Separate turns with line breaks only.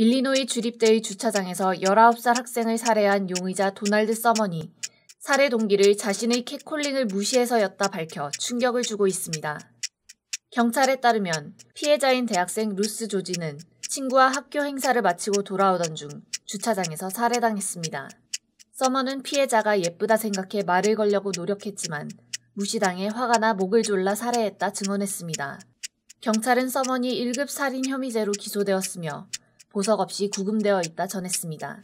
일리노이 주립대의 주차장에서 19살 학생을 살해한 용의자 도날드 서머니, 살해 동기를 자신의 캣콜링을 무시해서였다 밝혀 충격을 주고 있습니다. 경찰에 따르면 피해자인 대학생 루스 조지는 친구와 학교 행사를 마치고 돌아오던 중 주차장에서 살해당했습니다. 서머는 피해자가 예쁘다 생각해 말을 걸려고 노력했지만 무시당해 화가 나 목을 졸라 살해했다 증언했습니다. 경찰은 서머니 1급 살인 혐의제로 기소되었으며 보석 없이 구금되어 있다 전했습니다.